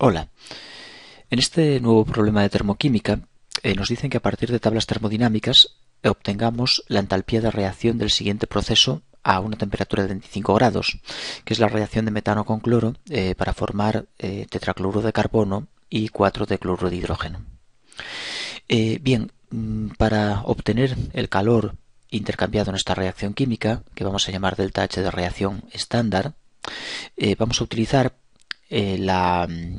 Hola. En este nuevo problema de termoquímica eh, nos dicen que a partir de tablas termodinámicas eh, obtengamos la entalpía de reacción del siguiente proceso a una temperatura de 25 grados, que es la reacción de metano con cloro eh, para formar eh, tetracloruro de carbono y 4 de cloro de hidrógeno. bien, mm, para obtener el calor intercambiado en esta reacción química, que vamos a llamar delta H de reacción estándar, vamos a utilizar eh, mm,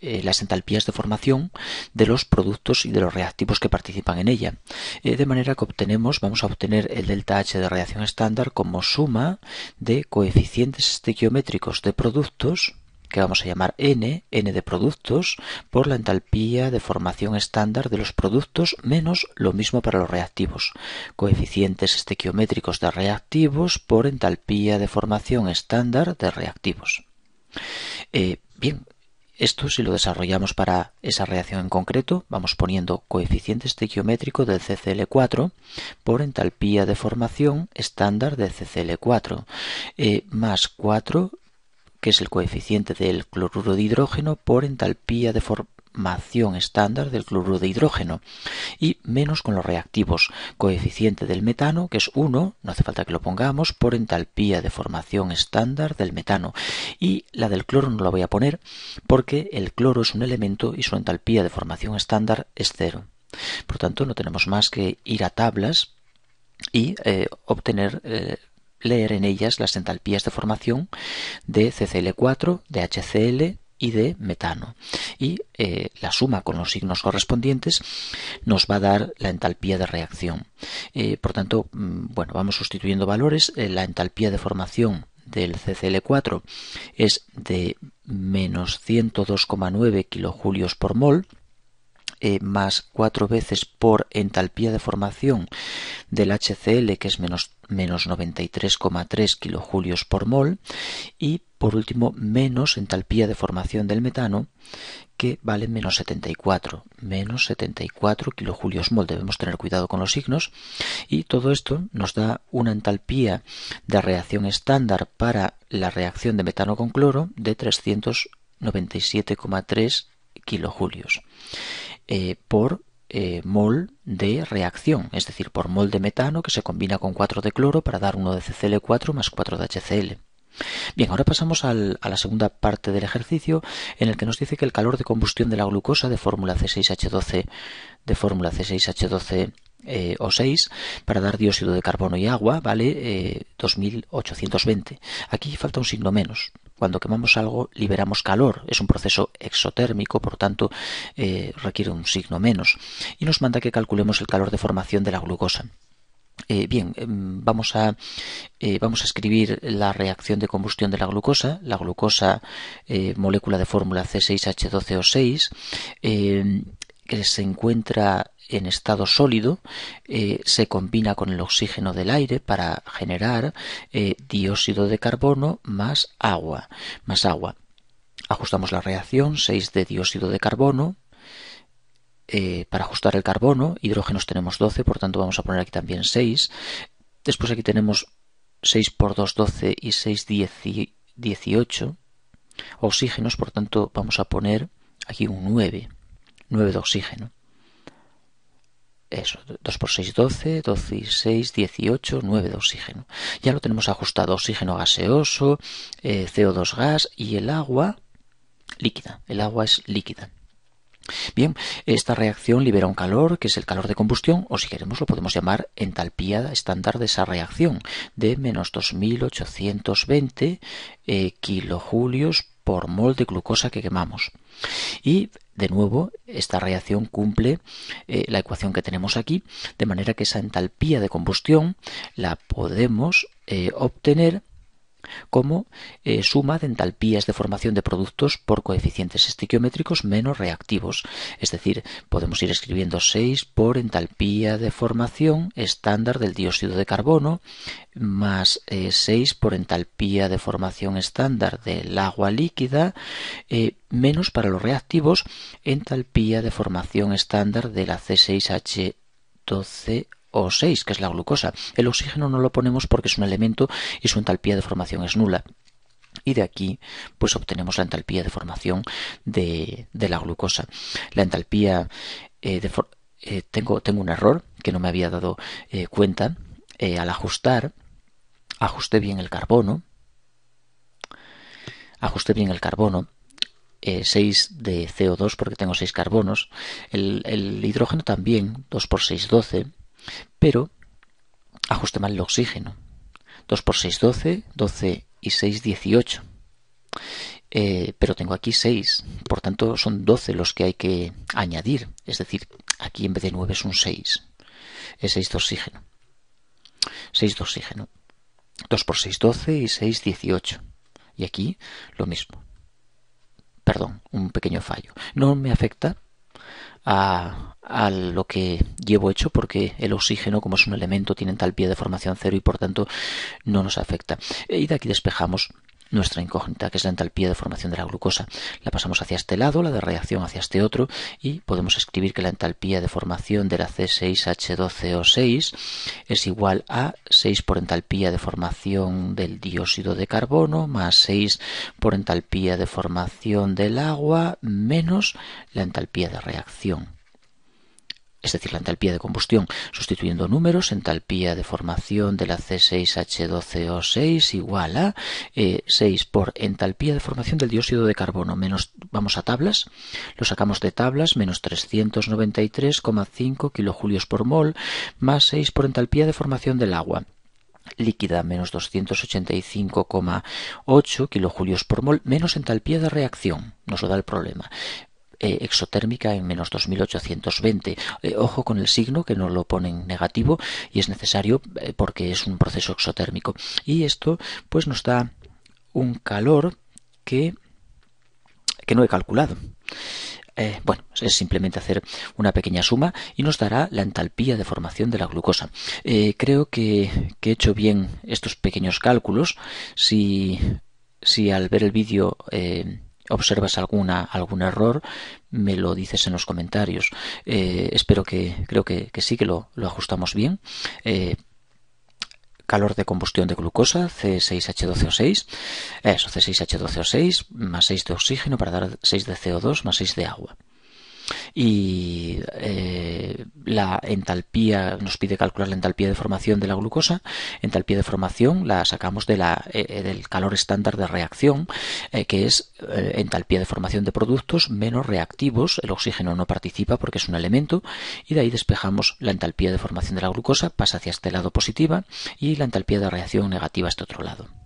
eh, las entalpías de formación de los productos y de los reactivos que participan en ella. Eh, de manera que obtenemos, vamos a obtener el delta H de reacción estándar como suma de coeficientes estequiométricos de productos que vamos a llamar n, n de productos, por la entalpía de formación estándar de los productos, menos lo mismo para los reactivos. Coeficientes estequiométricos de reactivos por entalpía de formación estándar de reactivos. Eh, bien, esto si lo desarrollamos para esa reacción en concreto, vamos poniendo coeficiente estequiométrico del CCl4 por entalpía de formación estándar de CCl4 eh, más 4 que es el coeficiente del cloruro de hidrógeno por entalpía de formación estándar del cloruro de hidrógeno, y menos con los reactivos, coeficiente del metano, que es 1, no hace falta que lo pongamos, por entalpía de formación estándar del metano, y la del cloro no la voy a poner porque el cloro es un elemento y su entalpía de formación estándar es 0. Por tanto, no tenemos más que ir a tablas y eh, obtener eh, leer en ellas las entalpías de formación de CCl4, de HCl, y de metano. Y eh, la suma con los signos correspondientes nos va a dar la entalpía de reacción. Eh, por tanto, mm, bueno, vamos sustituyendo valores. Eh, la entalpía de formación del CCl4 es de menos 102,9 kilojulios por mol eh, más cuatro veces por entalpía de formación del HCl, que es menos, menos 93,3 kilojulios por mol, y por último menos entalpía de formación del metano, que vale menos 74, menos 74 kilojulios mol. Debemos tener cuidado con los signos. Y todo esto nos da una entalpía de reacción estándar para la reacción de metano con cloro de 397,3 kilojulios. Eh, por eh, mol de reacción, es decir, por mol de metano que se combina con 4 de cloro para dar 1 de CCl4 más 4 de HCl. Bien, ahora pasamos a la segunda parte del ejercicio en el que nos dice que el calor de combustión de la glucosa de fórmula C6H12 de fórmula C6H12 eh, o 6 para dar dióxido de carbono y agua vale 2820. Aquí falta un signo menos cuando quemamos algo liberamos calor. Es un proceso exotérmico, por tanto eh, requiere un signo menos. Y nos manda que calculemos el calor de formación de la glucosa. Eh, bien, em, vamos, a, eh, vamos a, escribir la reacción de combustión de la glucosa, la glucosa molécula de fórmula C6H12O6 que se encuentra en estado sólido eh, se combina con el oxígeno del aire para generar eh, dióxido de carbono más agua más agua ajustamos la reacción 6 de dióxido de carbono eh, para ajustar el carbono hidrógenos tenemos 12 por tanto vamos a poner aquí también 6 después aquí tenemos 6 por 2 12 y 6 18 oxígenos por tanto vamos a poner aquí un 9 9 de oxígeno. Eso, 2 por 6, 12, 12 y 6, 18, 9 de oxígeno. Ya lo tenemos ajustado, oxígeno gaseoso, eh, CO2 gas y el agua líquida. El agua es líquida. Bien, esta reacción libera un calor, que es el calor de combustión, o si queremos lo podemos llamar entalpía estándar de esa reacción, de menos 2820 eh, kilojulios por mol de glucosa que quemamos. Y de nuevo, esta reacción cumple eh, la ecuación que tenemos aquí, de manera que esa entalpía de combustión la podemos eh, obtener como eh, suma de entalpías de formación de productos por coeficientes estequiométricos menos reactivos. Es decir, podemos ir escribiendo 6 por entalpía de formación estándar del dióxido de carbono, más 6 eh, por entalpía de formación estándar del agua líquida, eh, menos para los reactivos, entalpía de formación estándar de la C6H12 o 6, que es la glucosa. El oxígeno no lo ponemos porque es un elemento y su entalpía de formación es nula. Y de aquí, pues obtenemos la entalpía de formación de, la glucosa. La entalpía eh, de eh, tengo, tengo un error que no me había dado eh, cuenta. al ajustar, ajusté bien el carbono. Ajusté bien el carbono. 6 de CO2 porque tengo 6 carbonos. El, el hidrógeno también, 2 por 6, 12. Pero ajuste mal el oxígeno. 2 por 6, 12, 12 y 6, 18. Eh, pero tengo aquí 6, por tanto son 12 los que hay que añadir. Es decir, aquí en vez de 9 es un 6. Es 6 de oxígeno. 6 de oxígeno. 2 por 6, 12 y 6, 18. Y aquí lo mismo. Perdón, un pequeño fallo. No me afecta a, lo que llevo hecho porque el oxígeno como es un elemento tiene tal pie de formación cero y por tanto no nos afecta y de aquí despejamos nuestra incógnita, que es la entalpía de formación de la glucosa. La pasamos hacia este lado, la de reacción hacia este otro, y podemos escribir que la entalpía de formación de la C6H12O6 es igual a 6 por entalpía de formación del dióxido de carbono más 6 por entalpía de formación del agua menos la entalpía de reacción es decir, la entalpía de combustión, sustituyendo números, entalpía de formación de la C6H12O6 igual a 6 eh, por entalpía de formación del dióxido de carbono, menos, vamos a tablas, lo sacamos de tablas, menos 393,5 kilojulios por mol, más 6 por entalpía de formación del agua líquida menos 285,8 kilojulios por mol menos entalpía de reacción nos lo da el problema eh, exotérmica en menos 2820. Eh, ojo con el signo que no lo ponen negativo y es necesario eh, porque es un proceso exotérmico. Y esto pues nos da un calor que, que no he calculado. bueno, es simplemente hacer una pequeña suma y nos dará la entalpía de formación de la glucosa. creo que, he hecho bien estos pequeños cálculos. Si, si al ver el vídeo observas alguna, algún error, me lo dices en los comentarios. Eh, espero que, creo que, sí, que lo, ajustamos bien. Eh, calor de combustión de glucosa, C6H12O6, eso, C6H12O6, más 6 de oxígeno para dar 6 de CO2, más 6 de agua y eh, la entalpía nos pide calcular la entalpía de formación de la glucosa. Entalpía de formación la sacamos eh, eh, del calor estándar de reacción, que es entalpía de formación de productos menos reactivos. El oxígeno no participa porque es un elemento y de ahí despejamos la entalpía de formación de la glucosa, pasa hacia este lado positiva y la entalpía de reacción negativa a este otro lado.